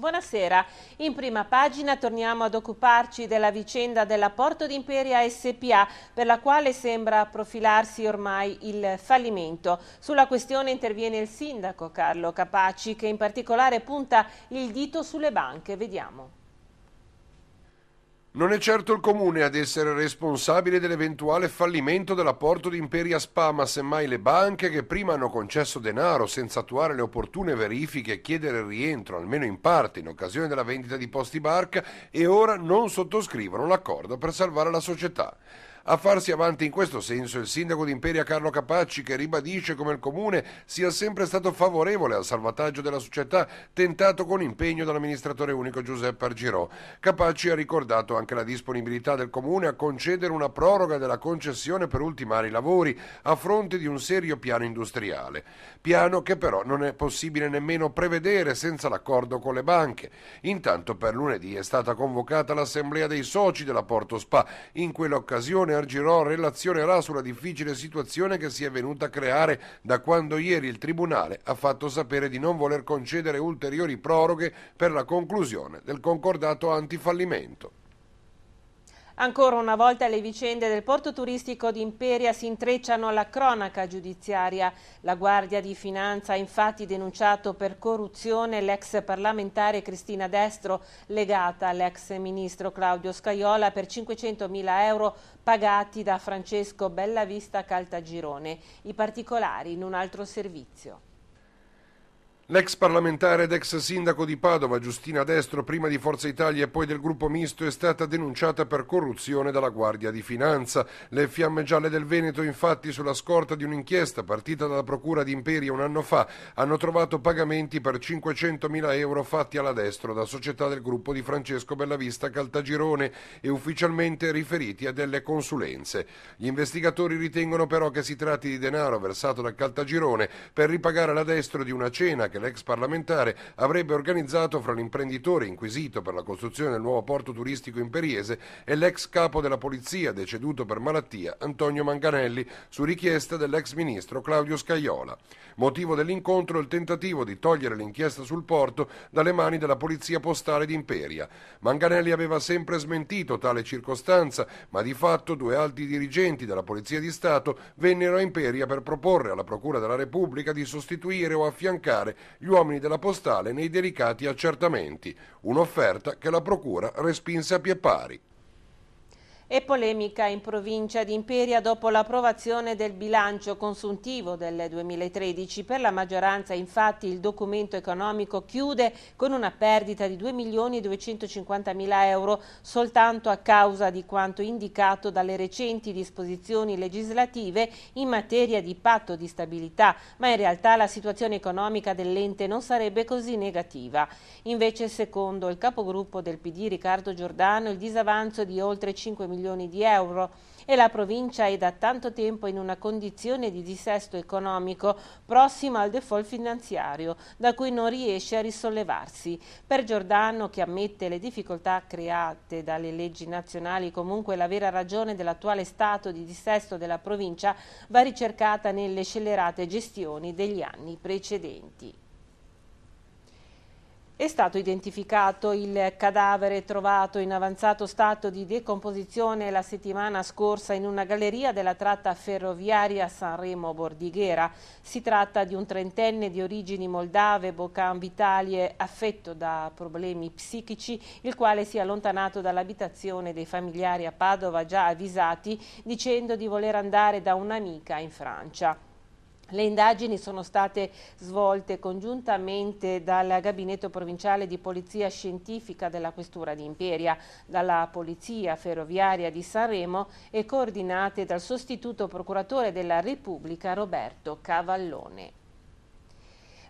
Buonasera. In prima pagina torniamo ad occuparci della vicenda della Porto d'Imperia SPA per la quale sembra profilarsi ormai il fallimento. Sulla questione interviene il sindaco Carlo Capaci che in particolare punta il dito sulle banche. Vediamo. Non è certo il comune ad essere responsabile dell'eventuale fallimento dell'apporto di Imperia Spa, ma semmai le banche che prima hanno concesso denaro senza attuare le opportune verifiche e chiedere il rientro, almeno in parte, in occasione della vendita di posti barca e ora non sottoscrivono l'accordo per salvare la società. A farsi avanti in questo senso il sindaco di Imperia Carlo Capacci che ribadisce come il comune sia sempre stato favorevole al salvataggio della società tentato con impegno dall'amministratore unico Giuseppe Argirò. Capacci ha ricordato anche la disponibilità del comune a concedere una proroga della concessione per ultimare i lavori a fronte di un serio piano industriale. Piano che però non è possibile nemmeno prevedere senza l'accordo con le banche. Intanto per lunedì è stata convocata l'assemblea dei soci della Porto Spa. In quell'occasione Argirò relazionerà sulla difficile situazione che si è venuta a creare da quando ieri il Tribunale ha fatto sapere di non voler concedere ulteriori proroghe per la conclusione del concordato antifallimento. Ancora una volta le vicende del porto turistico di Imperia si intrecciano alla cronaca giudiziaria. La Guardia di Finanza ha infatti denunciato per corruzione l'ex parlamentare Cristina Destro legata all'ex ministro Claudio Scaiola per 500.000 euro pagati da Francesco Bellavista Caltagirone. I particolari in un altro servizio. L'ex parlamentare ed ex sindaco di Padova, Giustina Destro, prima di Forza Italia e poi del gruppo misto, è stata denunciata per corruzione dalla Guardia di Finanza. Le fiamme gialle del Veneto, infatti, sulla scorta di un'inchiesta partita dalla Procura di Imperia un anno fa, hanno trovato pagamenti per 500.000 euro fatti alla Destro da società del gruppo di Francesco Bellavista Caltagirone e ufficialmente riferiti a delle consulenze. Gli investigatori ritengono però che si tratti di denaro versato da Caltagirone per ripagare la Destro di una cena che che l'ex parlamentare avrebbe organizzato fra l'imprenditore inquisito per la costruzione del nuovo porto turistico imperiese e l'ex capo della polizia deceduto per malattia Antonio Manganelli su richiesta dell'ex ministro Claudio Scaiola. Motivo dell'incontro è il tentativo di togliere l'inchiesta sul porto dalle mani della polizia postale di Imperia. Manganelli aveva sempre smentito tale circostanza, ma di fatto due alti dirigenti della Polizia di Stato vennero a Imperia per proporre alla Procura della Repubblica di sostituire o affiancare gli uomini della postale nei delicati accertamenti, un'offerta che la procura respinse a pie pari. E polemica in provincia di Imperia dopo l'approvazione del bilancio consuntivo del 2013. Per la maggioranza infatti il documento economico chiude con una perdita di 2 milioni e 250 mila euro soltanto a causa di quanto indicato dalle recenti disposizioni legislative in materia di patto di stabilità, ma in realtà la situazione economica dell'ente non sarebbe così negativa. Invece secondo il capogruppo del PD Riccardo Giordano il disavanzo di oltre 5 milioni milioni di euro e la provincia è da tanto tempo in una condizione di dissesto economico prossima al default finanziario, da cui non riesce a risollevarsi. Per Giordano, che ammette le difficoltà create dalle leggi nazionali, comunque la vera ragione dell'attuale stato di dissesto della provincia va ricercata nelle scellerate gestioni degli anni precedenti. È stato identificato il cadavere trovato in avanzato stato di decomposizione la settimana scorsa in una galleria della tratta ferroviaria Sanremo-Bordighera. Si tratta di un trentenne di origini moldave, Bocan Vitalie, affetto da problemi psichici, il quale si è allontanato dall'abitazione dei familiari a Padova già avvisati dicendo di voler andare da un'amica in Francia. Le indagini sono state svolte congiuntamente dal Gabinetto Provinciale di Polizia Scientifica della Questura di Imperia, dalla Polizia Ferroviaria di Sanremo e coordinate dal sostituto procuratore della Repubblica Roberto Cavallone.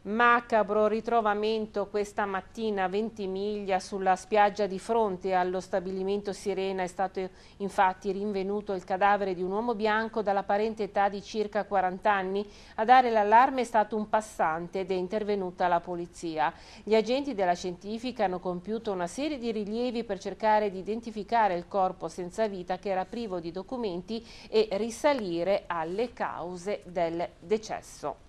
Macabro ritrovamento questa mattina a Ventimiglia sulla spiaggia di fronte allo stabilimento Sirena è stato infatti rinvenuto il cadavere di un uomo bianco dalla parente età di circa 40 anni. A dare l'allarme è stato un passante ed è intervenuta la polizia. Gli agenti della scientifica hanno compiuto una serie di rilievi per cercare di identificare il corpo senza vita che era privo di documenti e risalire alle cause del decesso.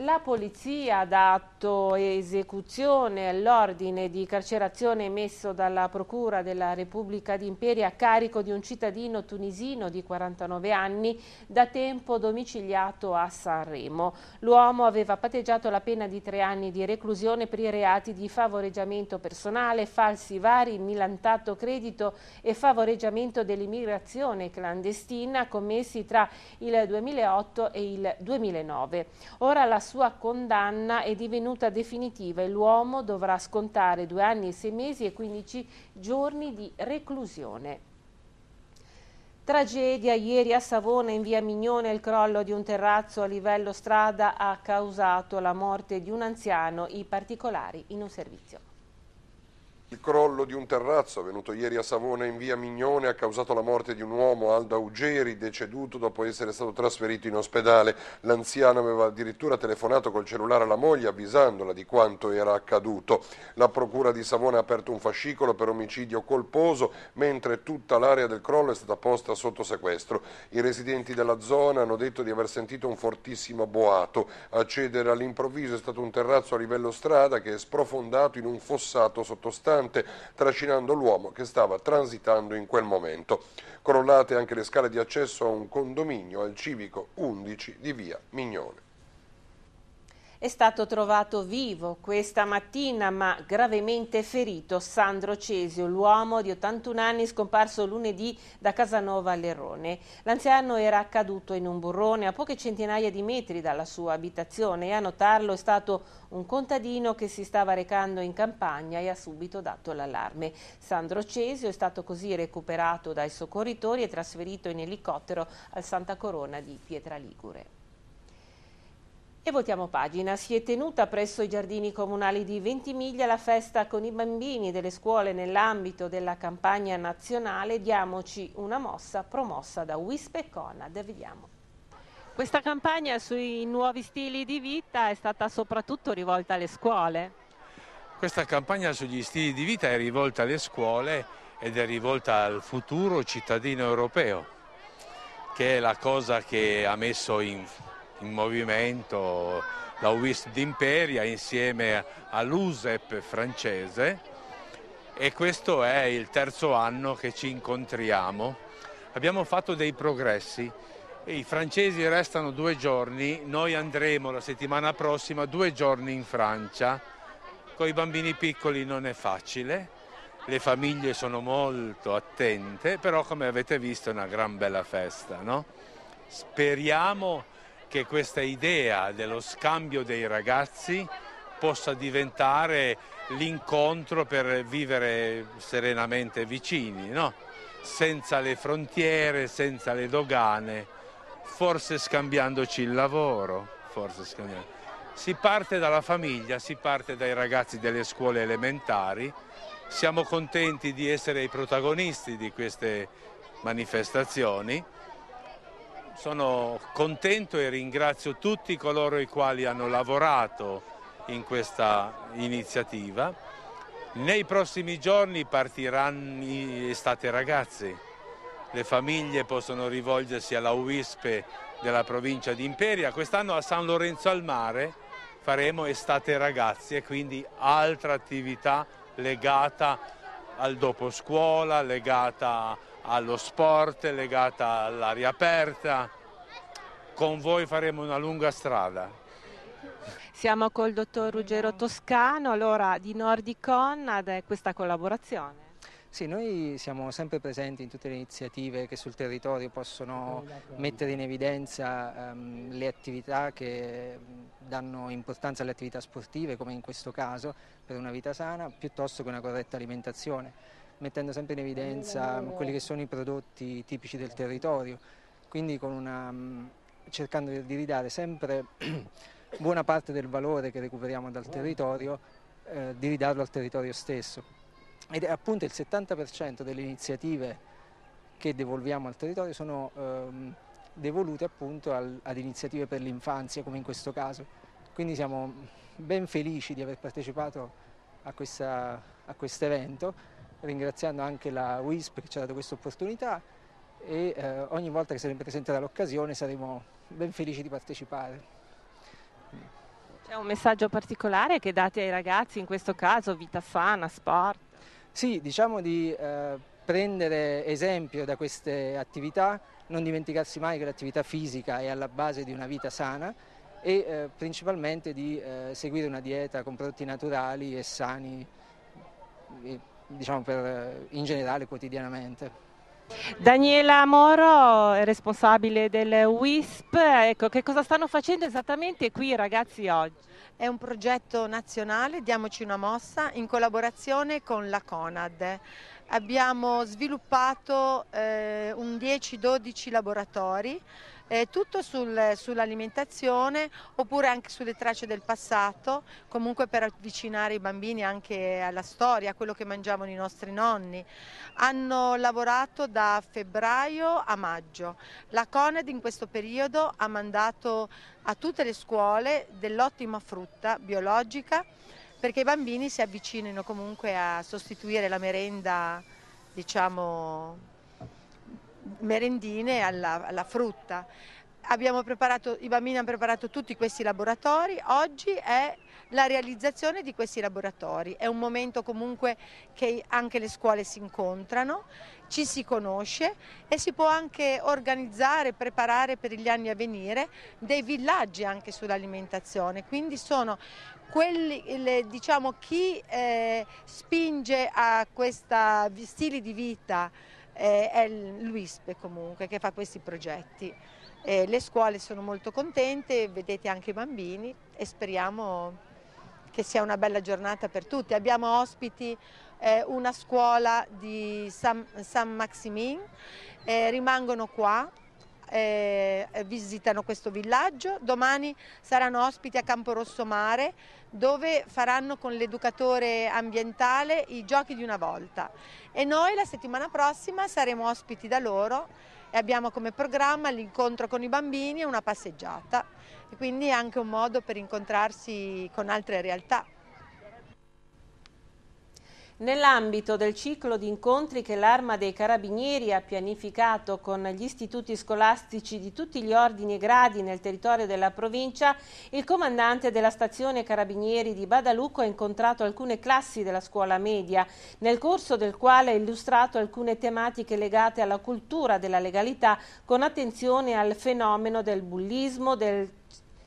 La polizia ha dato esecuzione all'ordine di carcerazione emesso dalla Procura della Repubblica d'Imperia a carico di un cittadino tunisino di 49 anni da tempo domiciliato a Sanremo. L'uomo aveva patteggiato la pena di tre anni di reclusione per i reati di favoreggiamento personale, falsi vari, milantato credito e favoreggiamento dell'immigrazione clandestina commessi tra il 2008 e il 2009. Ora la sua condanna è divenuta definitiva e l'uomo dovrà scontare due anni e sei mesi e 15 giorni di reclusione. Tragedia ieri a Savona in via Mignone, il crollo di un terrazzo a livello strada ha causato la morte di un anziano, i particolari in un servizio. Il crollo di un terrazzo avvenuto ieri a Savona in via Mignone ha causato la morte di un uomo, Alda Ugeri, deceduto dopo essere stato trasferito in ospedale. L'anziano aveva addirittura telefonato col cellulare alla moglie avvisandola di quanto era accaduto. La procura di Savona ha aperto un fascicolo per omicidio colposo, mentre tutta l'area del crollo è stata posta sotto sequestro. I residenti della zona hanno detto di aver sentito un fortissimo boato. Accedere all'improvviso è stato un terrazzo a livello strada che è sprofondato in un fossato sottostante pesante, trascinando l'uomo che stava transitando in quel momento. Crollate anche le scale di accesso a un condominio al civico 11 di via Mignone. È stato trovato vivo questa mattina ma gravemente ferito Sandro Cesio, l'uomo di 81 anni scomparso lunedì da Casanova a Lerrone. L'anziano era caduto in un burrone a poche centinaia di metri dalla sua abitazione e a notarlo è stato un contadino che si stava recando in campagna e ha subito dato l'allarme. Sandro Cesio è stato così recuperato dai soccorritori e trasferito in elicottero al Santa Corona di Pietraligure. E votiamo pagina. Si è tenuta presso i giardini comunali di Ventimiglia la festa con i bambini delle scuole nell'ambito della campagna nazionale Diamoci una mossa promossa da Wisp e Conad. Vediamo. Questa campagna sui nuovi stili di vita è stata soprattutto rivolta alle scuole. Questa campagna sugli stili di vita è rivolta alle scuole ed è rivolta al futuro cittadino europeo, che è la cosa che ha messo in in movimento la WIS d'Imperia insieme all'USEP francese e questo è il terzo anno che ci incontriamo. Abbiamo fatto dei progressi, i francesi restano due giorni, noi andremo la settimana prossima due giorni in Francia, con i bambini piccoli non è facile, le famiglie sono molto attente, però come avete visto è una gran bella festa, no? Speriamo che questa idea dello scambio dei ragazzi possa diventare l'incontro per vivere serenamente vicini, no? senza le frontiere, senza le dogane, forse scambiandoci il lavoro. Scambiandoci. Si parte dalla famiglia, si parte dai ragazzi delle scuole elementari, siamo contenti di essere i protagonisti di queste manifestazioni. Sono contento e ringrazio tutti coloro i quali hanno lavorato in questa iniziativa. Nei prossimi giorni partiranno Estate Ragazzi. Le famiglie possono rivolgersi alla UISPE della provincia di Imperia. Quest'anno a San Lorenzo al Mare faremo Estate Ragazzi e quindi altra attività legata al dopo scuola, legata allo sport, legata all'aria aperta con voi faremo una lunga strada. Siamo col dottor Ruggero Toscano, allora di Nordicon, ed questa collaborazione. Sì, noi siamo sempre presenti in tutte le iniziative che sul territorio possono mettere in evidenza um, le attività che danno importanza alle attività sportive, come in questo caso, per una vita sana, piuttosto che una corretta alimentazione, mettendo sempre in evidenza quelli che sono i prodotti tipici del territorio, quindi con una... Um, cercando di ridare sempre buona parte del valore che recuperiamo dal territorio, eh, di ridarlo al territorio stesso. Ed appunto il 70% delle iniziative che devolviamo al territorio sono ehm, devolute appunto al, ad iniziative per l'infanzia, come in questo caso. Quindi siamo ben felici di aver partecipato a, questa, a questo evento, ringraziando anche la WISP che ci ha dato questa opportunità e eh, ogni volta che saremo presentata l'occasione saremo ben felici di partecipare. C'è un messaggio particolare che date ai ragazzi, in questo caso vita sana, sport? Sì, diciamo di eh, prendere esempio da queste attività, non dimenticarsi mai che l'attività fisica è alla base di una vita sana e eh, principalmente di eh, seguire una dieta con prodotti naturali e sani, diciamo per, eh, in generale quotidianamente. Daniela Moro, responsabile del WISP, ecco, che cosa stanno facendo esattamente qui i ragazzi oggi? È un progetto nazionale, diamoci una mossa, in collaborazione con la Conad. Abbiamo sviluppato eh, un 10-12 laboratori eh, tutto sul, sull'alimentazione oppure anche sulle tracce del passato, comunque per avvicinare i bambini anche alla storia, a quello che mangiavano i nostri nonni. Hanno lavorato da febbraio a maggio. La Conad in questo periodo ha mandato a tutte le scuole dell'ottima frutta biologica perché i bambini si avvicinino comunque a sostituire la merenda diciamo merendine alla, alla frutta. Preparato, I bambini hanno preparato tutti questi laboratori, oggi è la realizzazione di questi laboratori, è un momento comunque che anche le scuole si incontrano, ci si conosce e si può anche organizzare, preparare per gli anni a venire dei villaggi anche sull'alimentazione, quindi sono quelli, le, diciamo, chi eh, spinge a questi stili di vita eh, è l'UISP comunque che fa questi progetti. Eh, le scuole sono molto contente, vedete anche i bambini e speriamo che sia una bella giornata per tutti. Abbiamo ospiti eh, una scuola di San, San Maximin, eh, rimangono qua eh, eh, visitano questo villaggio, domani saranno ospiti a Campo Rosso Mare dove faranno con l'educatore ambientale i giochi di una volta e noi la settimana prossima saremo ospiti da loro e abbiamo come programma l'incontro con i bambini e una passeggiata e quindi è anche un modo per incontrarsi con altre realtà. Nell'ambito del ciclo di incontri che l'Arma dei Carabinieri ha pianificato con gli istituti scolastici di tutti gli ordini e gradi nel territorio della provincia, il comandante della stazione Carabinieri di Badalucco ha incontrato alcune classi della scuola media, nel corso del quale ha illustrato alcune tematiche legate alla cultura della legalità con attenzione al fenomeno del bullismo, del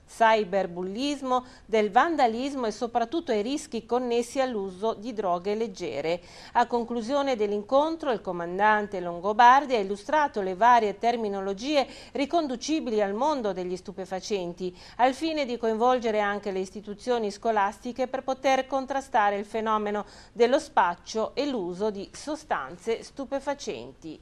cyberbullismo, del vandalismo e soprattutto ai rischi connessi all'uso di droghe leggere. A conclusione dell'incontro il comandante Longobardi ha illustrato le varie terminologie riconducibili al mondo degli stupefacenti, al fine di coinvolgere anche le istituzioni scolastiche per poter contrastare il fenomeno dello spaccio e l'uso di sostanze stupefacenti.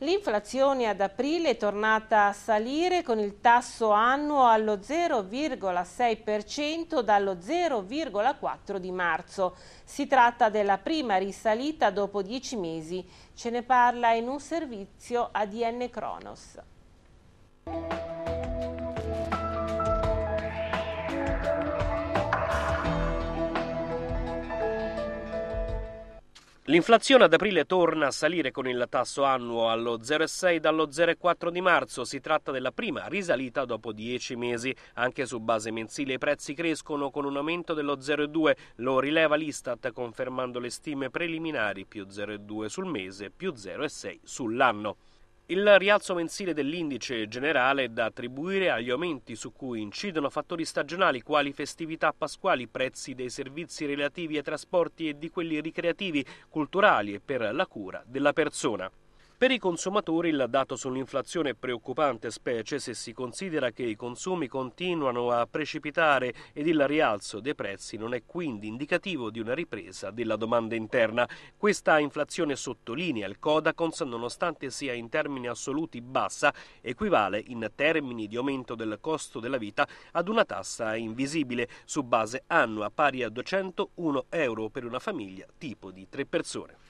L'inflazione ad aprile è tornata a salire con il tasso annuo allo 0,6% dallo 0,4% di marzo. Si tratta della prima risalita dopo dieci mesi. Ce ne parla in un servizio ADN Cronos. L'inflazione ad aprile torna a salire con il tasso annuo allo 0,6 dallo 0,4 di marzo. Si tratta della prima risalita dopo 10 mesi. Anche su base mensile i prezzi crescono con un aumento dello 0,2. Lo rileva l'Istat confermando le stime preliminari più 0,2 sul mese, più 0,6 sull'anno. Il rialzo mensile dell'indice generale è da attribuire agli aumenti su cui incidono fattori stagionali quali festività pasquali, prezzi dei servizi relativi ai trasporti e di quelli ricreativi, culturali e per la cura della persona. Per i consumatori il dato sull'inflazione è preoccupante, specie se si considera che i consumi continuano a precipitare ed il rialzo dei prezzi non è quindi indicativo di una ripresa della domanda interna. Questa inflazione, sottolinea il Codacons, nonostante sia in termini assoluti bassa, equivale in termini di aumento del costo della vita ad una tassa invisibile su base annua pari a 201 euro per una famiglia tipo di tre persone.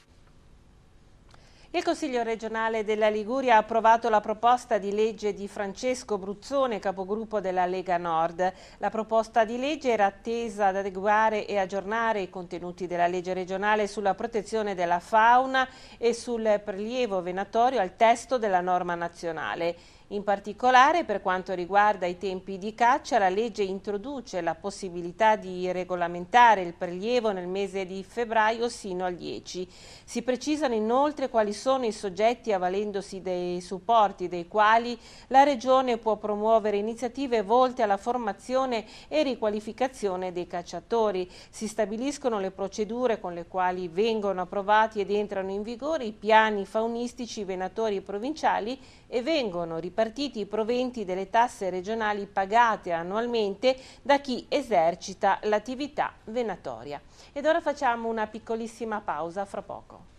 Il Consiglio regionale della Liguria ha approvato la proposta di legge di Francesco Bruzzone, capogruppo della Lega Nord. La proposta di legge era attesa ad adeguare e aggiornare i contenuti della legge regionale sulla protezione della fauna e sul prelievo venatorio al testo della norma nazionale. In particolare, per quanto riguarda i tempi di caccia, la legge introduce la possibilità di regolamentare il prelievo nel mese di febbraio sino al 10. Si precisano inoltre quali sono i soggetti avvalendosi dei supporti dei quali la Regione può promuovere iniziative volte alla formazione e riqualificazione dei cacciatori. Si stabiliscono le procedure con le quali vengono approvati ed entrano in vigore i piani faunistici venatori provinciali e vengono ripartiti i proventi delle tasse regionali pagate annualmente da chi esercita l'attività venatoria. Ed ora facciamo una piccolissima pausa fra poco.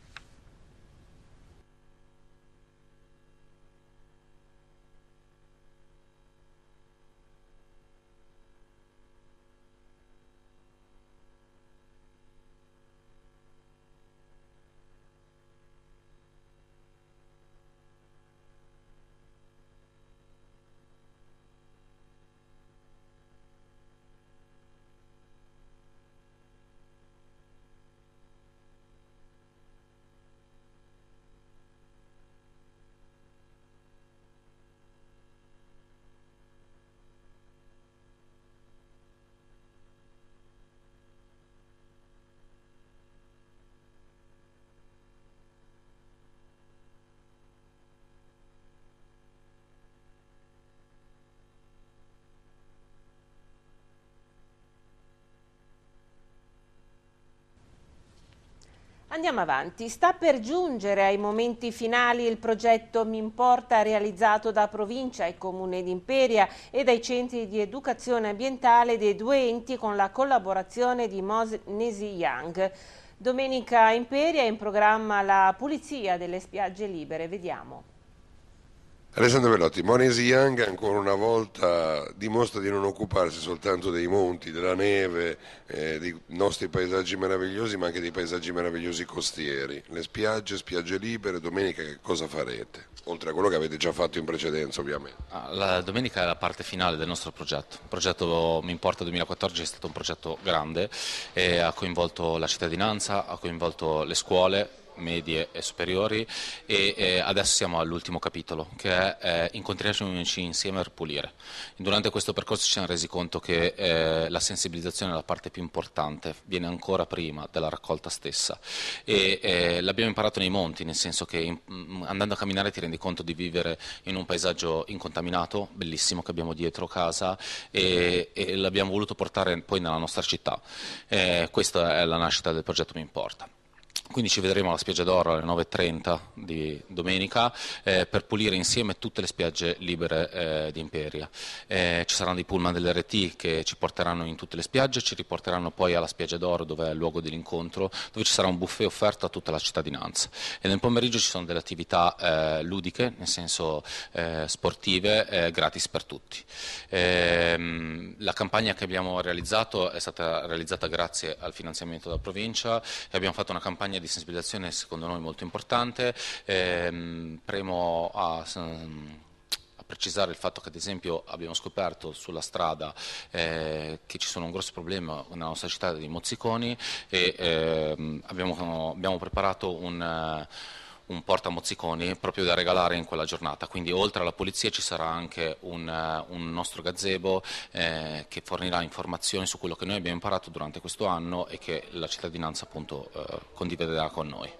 Andiamo avanti, sta per giungere ai momenti finali il progetto Mi importa realizzato da provincia e comune d'Imperia e dai centri di educazione ambientale dei due enti con la collaborazione di Mosnesi Young. Domenica Imperia è in programma la pulizia delle spiagge libere, vediamo. Alessandro Bellotti, Monesi Young ancora una volta dimostra di non occuparsi soltanto dei monti, della neve, eh, dei nostri paesaggi meravigliosi, ma anche dei paesaggi meravigliosi costieri. Le spiagge, spiagge libere, domenica che cosa farete? Oltre a quello che avete già fatto in precedenza ovviamente. Ah, la domenica è la parte finale del nostro progetto. Il progetto Mi Importa 2014 è stato un progetto grande, eh, ha coinvolto la cittadinanza, ha coinvolto le scuole, medie e superiori e eh, adesso siamo all'ultimo capitolo che è eh, incontriamoci insieme per pulire. Durante questo percorso ci siamo resi conto che eh, la sensibilizzazione è la parte più importante, viene ancora prima della raccolta stessa e eh, l'abbiamo imparato nei monti, nel senso che in, mm, andando a camminare ti rendi conto di vivere in un paesaggio incontaminato, bellissimo che abbiamo dietro casa e, e l'abbiamo voluto portare poi nella nostra città. Eh, questa è la nascita del progetto Mi Importa. Quindi ci vedremo alla Spiaggia d'Oro alle 9.30 di domenica eh, per pulire insieme tutte le spiagge libere eh, di Imperia. Eh, ci saranno dei pullman dell'RT che ci porteranno in tutte le spiagge, ci riporteranno poi alla Spiaggia d'Oro dove è il luogo dell'incontro, dove ci sarà un buffet offerto a tutta la cittadinanza. E nel pomeriggio ci sono delle attività eh, ludiche, nel senso eh, sportive, eh, gratis per tutti. Ehm, la campagna che abbiamo realizzato è stata realizzata grazie al finanziamento della provincia e abbiamo fatto una campagna campagna di sensibilizzazione secondo noi molto importante, ehm, premo ehm, a precisare il fatto che ad esempio abbiamo scoperto sulla strada eh, che ci sono un grosso problema nella nostra città di mozziconi e eh, abbiamo, abbiamo, preparato un... Uh, un porta mozziconi proprio da regalare in quella giornata. Quindi oltre alla polizia ci sarà anche un, eh, un nostro gazebo eh, che fornirà informazioni su quello che noi abbiamo imparato durante questo anno e che la cittadinanza appunto eh, condividerà con noi.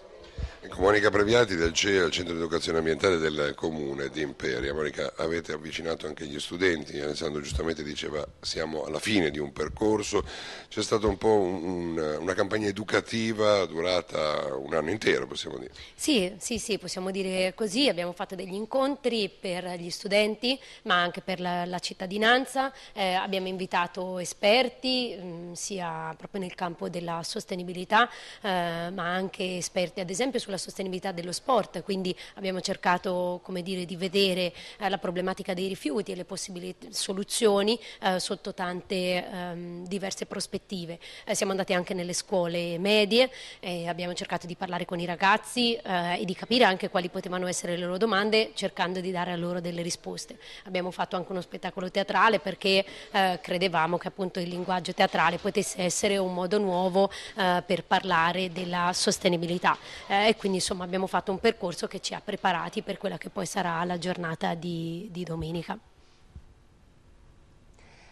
Monica Previati del CEA, il Centro di Educazione Ambientale del Comune di Imperia. Monica, avete avvicinato anche gli studenti, Alessandro giustamente diceva siamo alla fine di un percorso, c'è stata un po' un, una campagna educativa durata un anno intero possiamo dire. Sì, sì, sì, possiamo dire così, abbiamo fatto degli incontri per gli studenti ma anche per la, la cittadinanza, eh, abbiamo invitato esperti mh, mm, sia proprio nel campo della sostenibilità eh, ma anche esperti ad esempio esempio sulla sostenibilità dello sport, quindi abbiamo cercato dire, di vedere eh, la problematica dei rifiuti e le possibili soluzioni eh, sotto tante ehm, diverse prospettive. Eh, siamo andati anche nelle scuole medie, e abbiamo cercato di parlare con i ragazzi eh, e di capire anche quali potevano essere le loro domande cercando di dare a loro delle risposte. Abbiamo fatto anche uno spettacolo teatrale perché eh, credevamo che appunto il linguaggio teatrale potesse essere un modo nuovo eh, per parlare della sostenibilità e quindi insomma abbiamo fatto un percorso che ci ha preparati per quella che poi sarà la giornata di, di domenica.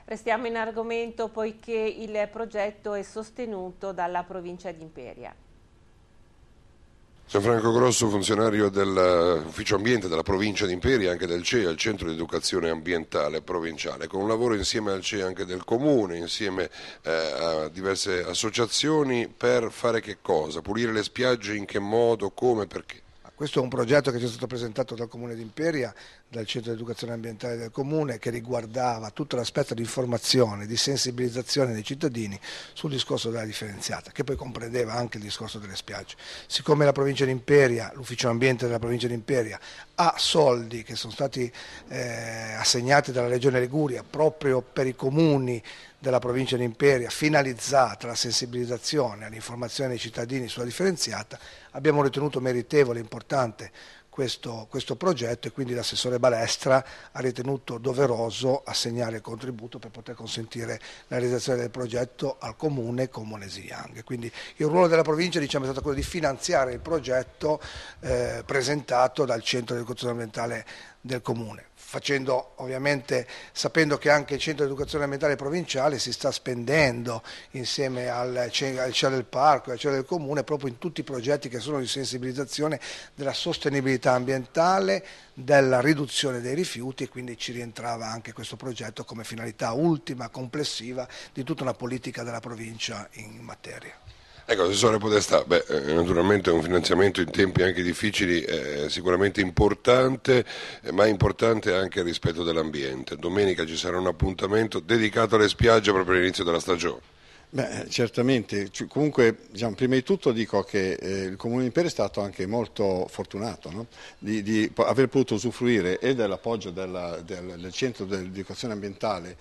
Restiamo in argomento poiché il progetto è sostenuto dalla provincia di Imperia. Gianfranco Grosso, funzionario dell'Ufficio eh, Ambiente della provincia di Imperia e anche del CEA, il Centro di Educazione Ambientale Provinciale, con un lavoro insieme al CEA anche del Comune, insieme eh, a diverse associazioni per fare che cosa? Pulire le spiagge in che modo, come, perché? Questo è un progetto che ci è stato presentato dal Comune di Imperia dal centro di educazione ambientale del comune che riguardava tutto l'aspetto di informazione, di sensibilizzazione dei cittadini sul discorso della differenziata, che poi comprendeva anche il discorso delle spiagge. Siccome la provincia di Imperia, l'ufficio ambiente della provincia di Imperia, ha soldi che sono stati eh, assegnati dalla regione Liguria proprio per i comuni della provincia di Imperia finalizzata alla sensibilizzazione, all'informazione dei cittadini sulla differenziata, abbiamo ritenuto meritevole e importante questo, questo, progetto e quindi l'assessore Balestra ha ritenuto doveroso assegnare il contributo per poter consentire la realizzazione del progetto al comune con Monesi Yang. Quindi il ruolo della provincia diciamo, è stato quello di finanziare il progetto eh, presentato dal centro di educazione ambientale del comune facendo ovviamente sapendo che anche il centro di educazione ambientale provinciale si sta spendendo insieme al, al CEA del Parco e al CEA del Comune proprio in tutti i progetti che sono di sensibilizzazione della sostenibilità ambientale, della riduzione dei rifiuti e quindi ci rientrava anche questo progetto come finalità ultima, complessiva di tutta una politica della provincia in materia. Ecco, Assessore Podestà, beh, eh, naturalmente un finanziamento in tempi anche difficili è eh, sicuramente importante, eh, ma è importante anche il rispetto dell'ambiente. Domenica ci sarà un appuntamento dedicato alle spiagge proprio all'inizio della stagione. Beh, certamente, comunque diciamo, prima di tutto dico che eh, il Comune di Impero è stato anche molto fortunato no? di, di, aver potuto usufruire e dell'appoggio del, del, del, Centro di Educazione Ambientale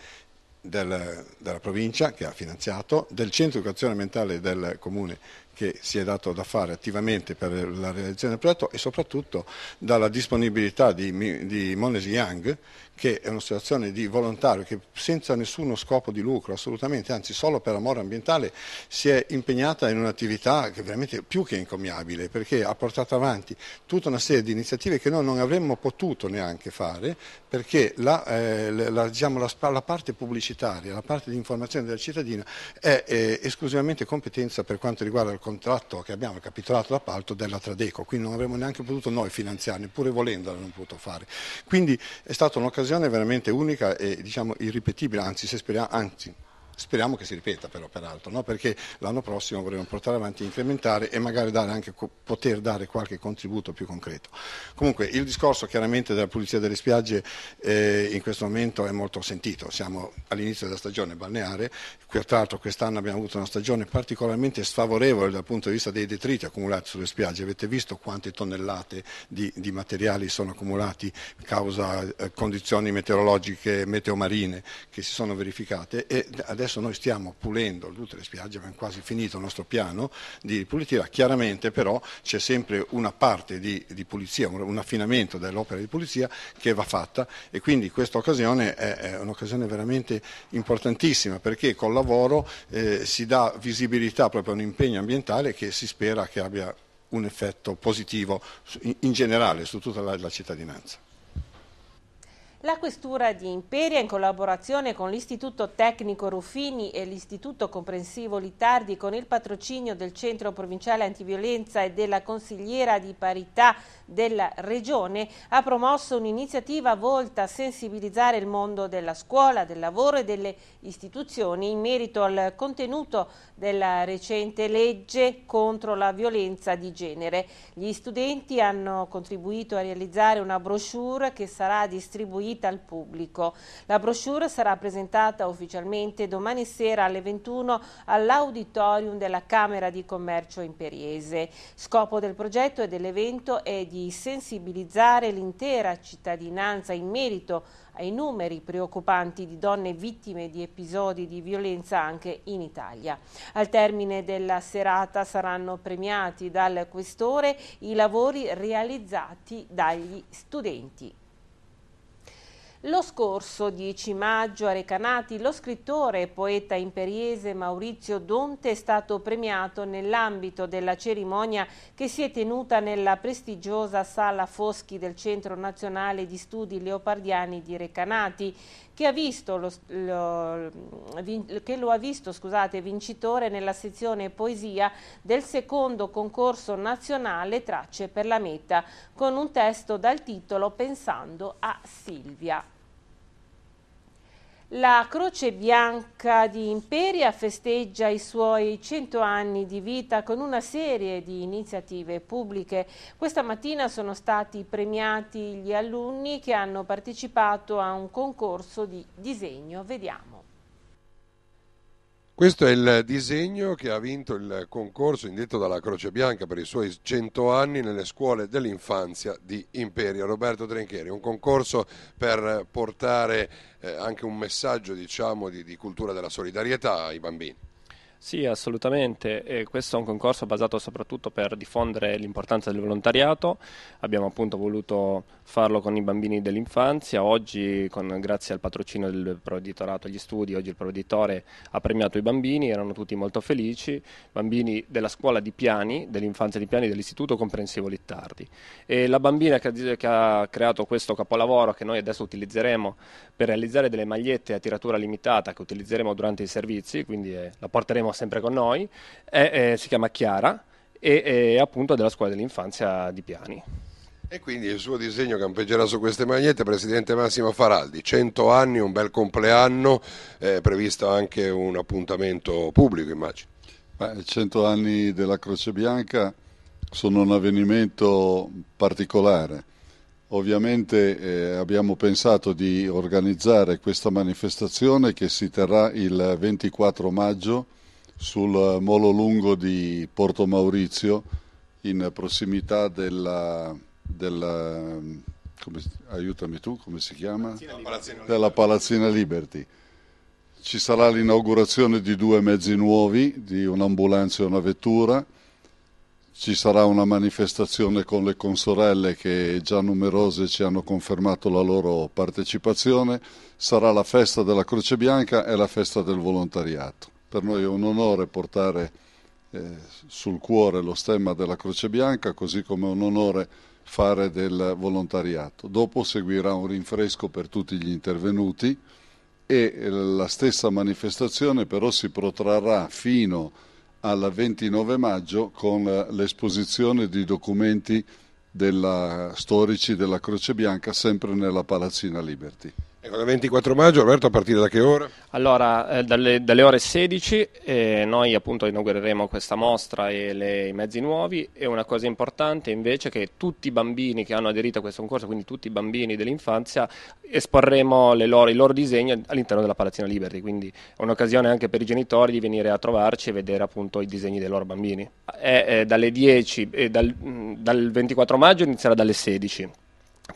del, della provincia che ha finanziato, del centro di educazione mentale del comune che si è dato da fare attivamente per la realizzazione del progetto e soprattutto dalla disponibilità di, di Monesi Young che è un'associazione di volontari che senza nessuno scopo di lucro assolutamente, anzi solo per amore ambientale, si è impegnata in un'attività che è veramente più che incommiabile perché ha portato avanti tutta una serie di iniziative che noi non avremmo potuto neanche fare perché la, eh, la, diciamo, la, la parte pubblicitaria, la parte di informazione della cittadina è eh, esclusivamente competenza per quanto riguarda il contratto che abbiamo, il capitolato d'appalto della Tradeco, quindi non avremmo neanche potuto noi finanziare, neppure volendola non potuto fare. Quindi è stata un'occasione veramente unica e diciamo irripetibile, anzi, se speriamo, anzi Speriamo che si ripeta però peraltro, no? perché l'anno prossimo vorremmo portare avanti e incrementare e magari dare anche, poter dare qualche contributo più concreto. Comunque il discorso chiaramente della pulizia delle spiagge eh, in questo momento è molto sentito, siamo all'inizio della stagione balneare, tra l'altro quest'anno abbiamo avuto una stagione particolarmente sfavorevole dal punto di vista dei detriti accumulati sulle spiagge, avete visto quante tonnellate di, di materiali sono accumulati a causa eh, condizioni meteorologiche, meteomarine che si sono verificate e adesso Adesso noi stiamo pulendo tutte le spiagge, abbiamo quasi finito il nostro piano di pulizia, chiaramente però c'è sempre una parte di, di pulizia, un, un affinamento dell'opera di pulizia che va fatta e quindi questa occasione è, è un'occasione veramente importantissima perché col lavoro eh, si dà visibilità proprio a un impegno ambientale che si spera che abbia un effetto positivo in, in generale su tutta la, la cittadinanza. La Questura di Imperia, in collaborazione con l'Istituto Tecnico Ruffini e l'Istituto Comprensivo Litardi, con il patrocinio del Centro Provinciale Antiviolenza e della Consigliera di Parità della Regione, ha promosso un'iniziativa volta a sensibilizzare il mondo della scuola, del lavoro e delle istituzioni in merito al contenuto della recente legge contro la violenza di genere. Gli studenti hanno contribuito a realizzare una brochure che sarà distribuita gratuita al pubblico. La brochure sarà presentata ufficialmente domani sera alle 21 all'auditorium della Camera di Commercio Imperiese. Scopo del progetto e dell'evento è di sensibilizzare l'intera cittadinanza in merito ai numeri preoccupanti di donne vittime di episodi di violenza anche in Italia. Al termine della serata saranno premiati dal questore i lavori realizzati dagli studenti. Lo scorso 10 maggio a Recanati lo scrittore e poeta imperiese Maurizio Donte è stato premiato nell'ambito della cerimonia che si è tenuta nella prestigiosa Sala Foschi del Centro Nazionale di Studi Leopardiani di Recanati che, lo, lo, che lo, ha visto scusate, vincitore nella sezione poesia del secondo concorso nazionale Tracce per la Meta con un testo dal titolo Pensando a Silvia. La Croce Bianca di Imperia festeggia i suoi 100 anni di vita con una serie di iniziative pubbliche. Questa mattina sono stati premiati gli alunni che hanno partecipato a un concorso di disegno. Vediamo. Questo è il disegno che ha vinto il concorso indetto dalla Croce Bianca per i suoi 100 anni nelle scuole dell'infanzia di Imperia. Roberto Trincheri, un concorso per portare eh, anche un messaggio diciamo, di, di cultura della solidarietà ai bambini. Sì, assolutamente. E questo è un concorso basato soprattutto per diffondere l'importanza del volontariato. Abbiamo appunto voluto farlo con i bambini dell'infanzia. Oggi, con, grazie al patrocino del Proditorato agli studi, oggi il Proditore ha premiato i bambini, erano tutti molto felici, bambini della scuola di Piani, dell'infanzia di Piani, dell'Istituto Comprensivo Littardi. E la bambina che ha, che ha creato questo capolavoro, che noi adesso utilizzeremo per realizzare delle magliette a tiratura limitata che utilizzeremo durante i servizi, quindi eh, la porteremo sempre con noi, è, eh, si chiama Chiara e eh, è appunto della scuola dell'infanzia di Piani. E quindi il suo disegno campeggerà su queste magliette, Presidente Massimo Faraldi, 100 anni, un bel compleanno, è previsto anche un appuntamento pubblico immagino. Beh, 100 anni della Croce Bianca sono un avvenimento particolare, Ovviamente eh, abbiamo pensato di organizzare questa manifestazione che si terrà il 24 maggio sul Molo Lungo di Porto Maurizio in prossimità della, della come, aiutami tu, come si chiama? Palazzina della Palazzina Liberty. Ci sarà l'inaugurazione di due mezzi nuovi, di un'ambulanza e una vettura ci sarà una manifestazione con le consorelle che già numerose ci hanno confermato la loro partecipazione, sarà la festa della Croce Bianca e la festa del volontariato. Per noi è un onore portare eh, sul cuore lo stemma della Croce Bianca, così come è un onore fare del volontariato. Dopo seguirà un rinfresco per tutti gli intervenuti e eh, la stessa manifestazione però si protrarrà fino a al 29 maggio con eh, l'esposizione di documenti della, storici della Croce Bianca sempre nella Palazzina Liberty. Ecco, il 24 maggio, Roberto, a partire da che ora? Allora, eh, dalle, dalle, ore 16 eh, noi appunto inaugureremo questa mostra e le, i mezzi nuovi e una cosa importante invece è che tutti i bambini che hanno aderito a questo concorso, quindi tutti i bambini dell'infanzia, esporremo loro, i loro disegni all'interno della Palazzina Liberty, quindi è un'occasione anche per i genitori di venire a trovarci e vedere appunto i disegni dei loro bambini. È, eh, dalle 10 e eh, dal, mm, dal 24 maggio inizierà dalle 16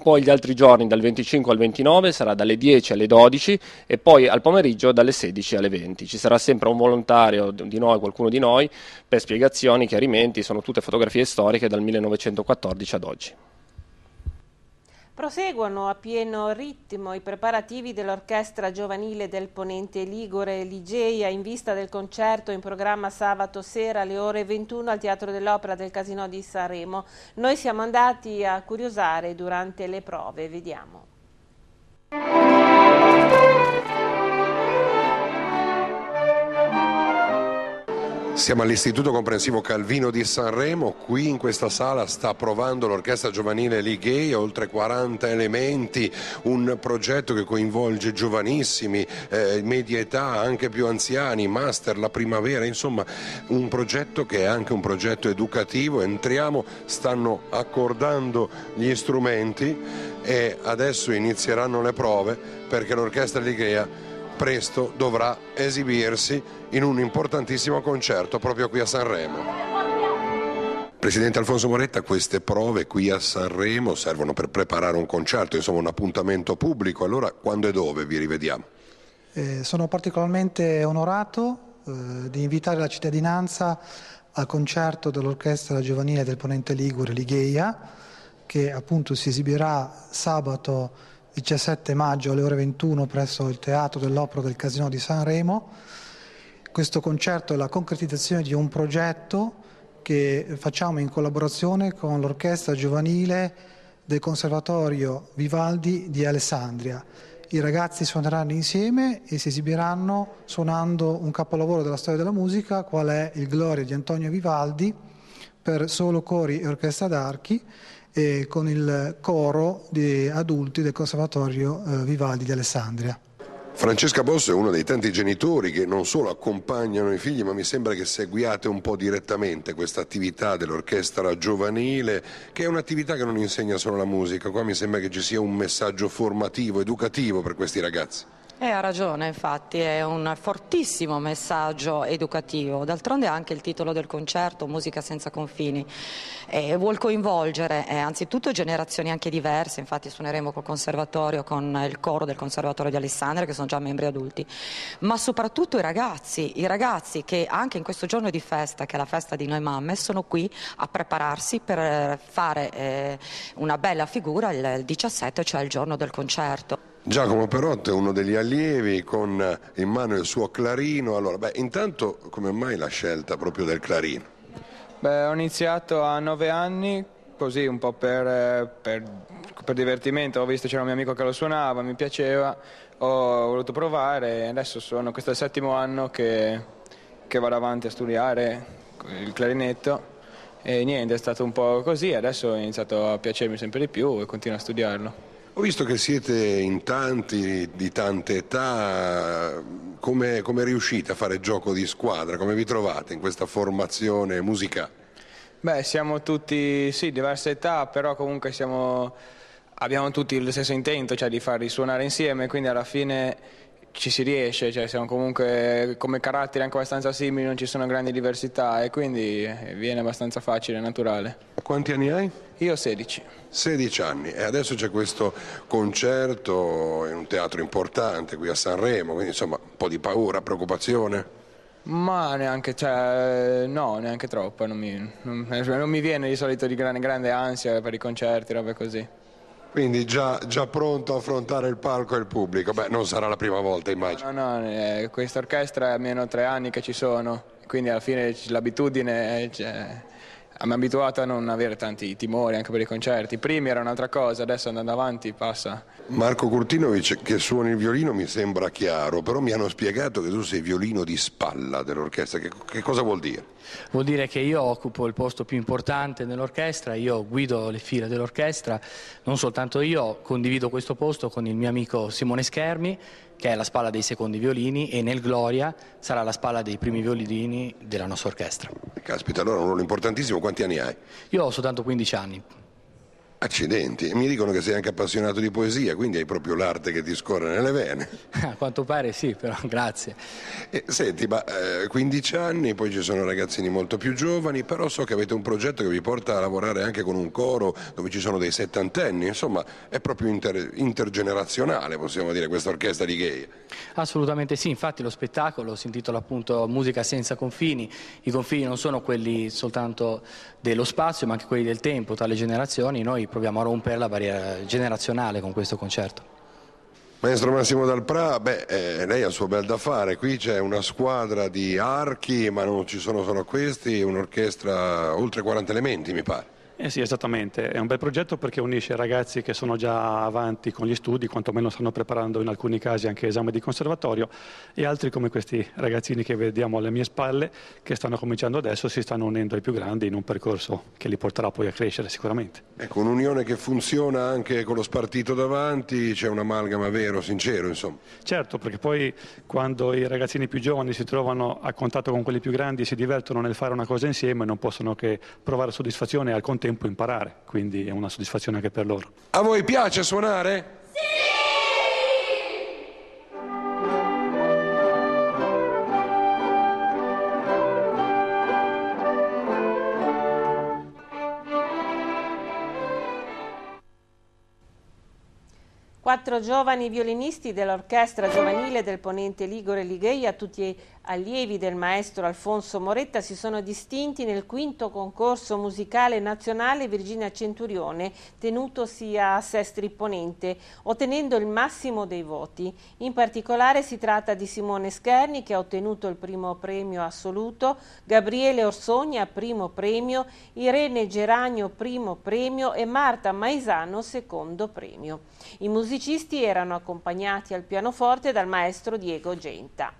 poi gli altri giorni dal 25 al 29 sarà dalle 10 alle 12 e poi al pomeriggio dalle 16 alle 20. Ci sarà sempre un volontario di noi, qualcuno di noi, per spiegazioni, chiarimenti, sono tutte fotografie storiche dal 1914 ad oggi. Proseguono a pieno ritmo i preparativi dell'Orchestra Giovanile del Ponente Ligure Ligeia in vista del concerto in programma sabato sera alle ore 21 al Teatro dell'Opera del Casino di Sanremo. Noi siamo andati a curiosare durante le prove, vediamo. Siamo all'Istituto Comprensivo Calvino di Sanremo, qui in questa sala sta provando l'orchestra giovanile Ligay, oltre 40 elementi, un progetto che coinvolge giovanissimi, eh, media età, anche più anziani, master, la primavera, insomma un progetto che è anche un progetto educativo, entriamo, stanno accordando gli strumenti e adesso inizieranno le prove perché l'orchestra Ligea presto dovrà esibirsi in un importantissimo concerto proprio qui a Sanremo. Presidente Alfonso Moretta, queste prove qui a Sanremo servono per preparare un concerto, insomma un appuntamento pubblico, allora quando e dove vi rivediamo? Eh, sono particolarmente onorato eh, di invitare la cittadinanza al concerto dell'Orchestra Giovanile del Ponente Ligure Ligheia, che appunto si esibirà sabato 17 maggio alle ore 21 presso il Teatro dell'Opera del Casino di Sanremo. Questo concerto è la concretizzazione di un progetto che facciamo in collaborazione con l'orchestra giovanile del Conservatorio Vivaldi di Alessandria. I ragazzi suoneranno insieme e si esibiranno suonando un capolavoro della storia della musica, qual è Il Gloria di Antonio Vivaldi, per solo cori e orchestra d'archi e con il coro di adulti del Conservatorio eh, Vivaldi di Alessandria. Francesca Bosso è uno dei tanti genitori che non solo accompagnano i figli, ma mi sembra che seguiate un po' direttamente questa attività dell'orchestra giovanile, che è un'attività che non insegna solo la musica, qua mi sembra che ci sia un messaggio formativo, educativo per questi ragazzi. Eh, ha ragione, infatti è un fortissimo messaggio educativo, d'altronde anche il titolo del concerto, Musica senza confini, eh, vuol coinvolgere eh, anzitutto generazioni anche diverse, infatti suoneremo col conservatorio, con il coro del conservatorio di Alessandria che sono già membri adulti, ma soprattutto i ragazzi, i ragazzi che anche in questo giorno di festa, che è la festa di noi mamme, sono qui a prepararsi per fare eh, una bella figura il 17, cioè il giorno del concerto. Giacomo Perotto è uno degli allievi con eh, in mano il suo clarino. Allora, beh, intanto come mai la scelta proprio del clarino? Beh, ho iniziato a nove anni, così un po' per, eh, per, per divertimento. Ho visto c'era un mio amico che lo suonava, mi piaceva, ho voluto provare e adesso sono, questo è il settimo anno che, che vado avanti a studiare il clarinetto. E niente, è stato un po' così, adesso ho iniziato a piacermi sempre di più e continuo a studiarlo. Ho visto che siete in tanti, di tante età, come, come riuscite a fare gioco di squadra? Come vi trovate in questa formazione musicale? Beh, siamo tutti, sì, diverse età, però comunque siamo, abbiamo tutti lo stesso intento, cioè di farli suonare insieme, quindi alla fine ci si riesce, cioè siamo comunque come caratteri anche abbastanza simili, non ci sono grandi diversità e quindi eh, viene abbastanza facile naturale. Quanti anni hai? Io ho 16. 16 anni e adesso c'è questo concerto in un teatro importante qui a Sanremo, quindi insomma un po' di paura, preoccupazione? Ma neanche, cioè, no, neanche troppo, non mi, non, non mi viene di solito di grande, grande ansia per i concerti, robe così. Quindi già, già, pronto a affrontare il palco e il pubblico. Beh, non sarà la prima volta, immagino. No, no, eh, questa orchestra è almeno tre anni che ci sono, quindi alla fine l'abitudine... Eh, cioè mi ha abituato a non avere tanti timori anche per i concerti. Prima era un'altra cosa, adesso andando avanti passa. Marco Curtinovic che suona il violino mi sembra chiaro, però mi hanno spiegato che tu sei violino di spalla dell'orchestra. Che, che cosa vuol dire? Vuol dire che io occupo il posto più importante nell'orchestra, io guido le file dell'orchestra, non soltanto io, condivido questo posto con il mio amico Simone Schermi che è la spalla dei secondi violini e nel Gloria sarà la spalla dei primi violini della nostra orchestra. Caspita, allora un ruolo importantissimo, quanti anni hai? Io ho soltanto 15 anni. Accidenti, e mi dicono che sei anche appassionato di poesia, quindi hai proprio l'arte che ti scorre nelle vene. A quanto pare sì, però grazie. E, senti, ma eh, 15 anni, poi ci sono ragazzini molto più giovani, però so che avete un progetto che vi porta a lavorare anche con un coro dove ci sono dei settantenni, insomma è proprio inter intergenerazionale, possiamo dire, questa orchestra di gay. Assolutamente sì, infatti lo spettacolo si intitola appunto Musica senza confini, i confini non sono quelli soltanto dello spazio ma anche quelli del tempo, tra le generazioni, noi proviamo a rompere la barriera generazionale con questo concerto. Maestro Massimo Dalprà, beh, eh, lei ha il suo bel da fare, qui c'è una squadra di archi, ma non ci sono solo questi, un'orchestra oltre 40 elementi mi pare. Eh sì, esattamente, è un bel progetto perché unisce ragazzi che sono già avanti con gli studi, quantomeno stanno preparando in alcuni casi anche esame di conservatorio, e altri come questi ragazzini che vediamo alle mie spalle, che stanno cominciando adesso, si stanno unendo ai più grandi in un percorso che li porterà poi a crescere sicuramente. Ecco, un'unione che funziona anche con lo spartito davanti, c'è un'amalgama vero, sincero insomma. Certo, perché poi quando i ragazzini più giovani si trovano a contatto con quelli più grandi, si divertono nel fare una cosa insieme, non possono che provare soddisfazione al contempo tempo imparare, quindi è una soddisfazione anche per loro. A voi piace suonare? Sì! Quattro giovani violinisti dell'orchestra giovanile del ponente Ligore Ligheia, tutti allievi del maestro Alfonso Moretta, si sono distinti nel quinto concorso musicale nazionale Virginia Centurione, tenutosi a Sestri Ponente, ottenendo il massimo dei voti. In particolare si tratta di Simone Scherni, che ha ottenuto il primo premio assoluto, Gabriele Orsogna, primo premio, Irene Geragno, primo premio e Marta Maisano, secondo premio. I musicisti erano accompagnati al pianoforte dal maestro Diego Genta.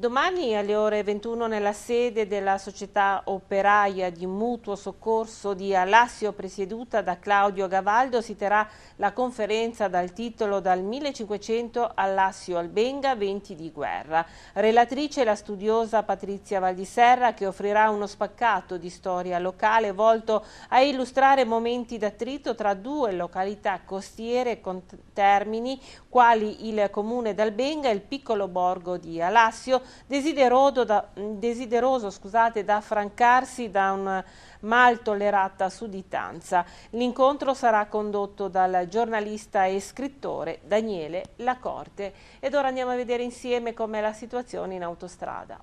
Domani alle ore 21 nella sede della società operaia di mutuo soccorso di Alassio presieduta da Claudio Gavaldo si terrà la conferenza dal titolo Dal 1500 Alassio Albenga 20 di guerra. Relatrice la studiosa Patrizia Valdiserra che offrirà uno spaccato di storia locale volto a illustrare momenti d'attrito tra due località costiere con termini quali il comune d'Albenga e il piccolo borgo di Alassio desideroso da, desideroso, scusate, da affrancarsi da una mal tollerata sudditanza. L'incontro sarà condotto dal giornalista e scrittore Daniele Lacorte. Ed ora andiamo a vedere insieme com'è la situazione in autostrada.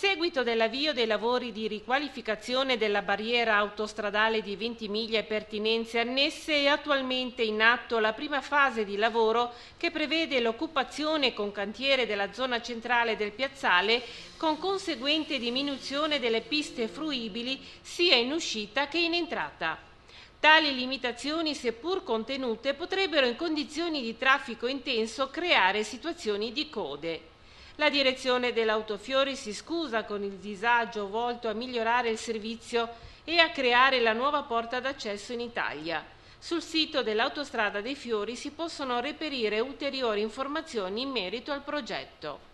seguito dell'avvio dei lavori di riqualificazione della barriera autostradale di Ventimiglia e pertinenze annesse è attualmente in atto la prima fase di lavoro che prevede l'occupazione con cantiere della zona centrale del piazzale con conseguente diminuzione delle piste fruibili sia in uscita che in entrata. Tali limitazioni, seppur contenute, potrebbero in condizioni di traffico intenso creare situazioni di code. La direzione dell'Autofiori si scusa con il disagio volto a migliorare il servizio e a creare la nuova porta d'accesso in Italia. Sul sito dell'Autostrada dei Fiori si possono reperire ulteriori informazioni in merito al progetto.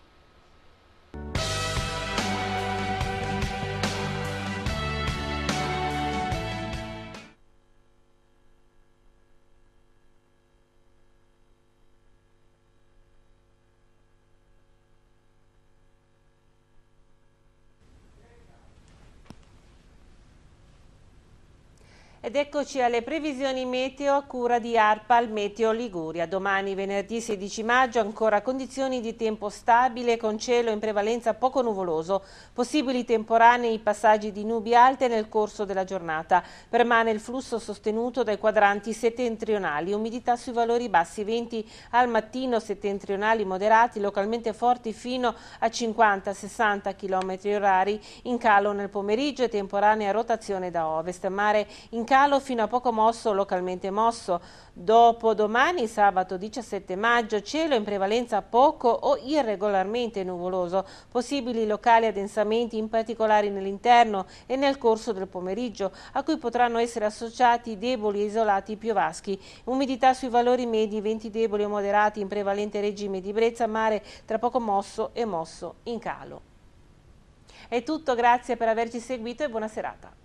eccoci alle previsioni meteo a cura di ARPAL Meteo Liguria. Domani venerdì 16 maggio ancora condizioni di tempo stabile con cielo in prevalenza poco nuvoloso, possibili temporanei passaggi di nubi alte nel corso della giornata. Permane il flusso sostenuto dai quadranti settentrionali, umidità sui valori bassi venti al mattino, settentrionali moderati, localmente forti fino a 50-60 km orari, in calo nel pomeriggio e temporanea rotazione da ovest, mare in calo calo fino a poco mosso, localmente mosso. Dopodomani, sabato 17 maggio, cielo in prevalenza poco o irregolarmente nuvoloso. Possibili locali addensamenti, in particolare nell'interno e nel corso del pomeriggio, a cui potranno essere associati deboli e isolati piovaschi. Umidità sui valori medi, venti deboli o moderati in prevalente regime di brezza, mare tra poco mosso e mosso in calo. È tutto, grazie per averci seguito e buona serata.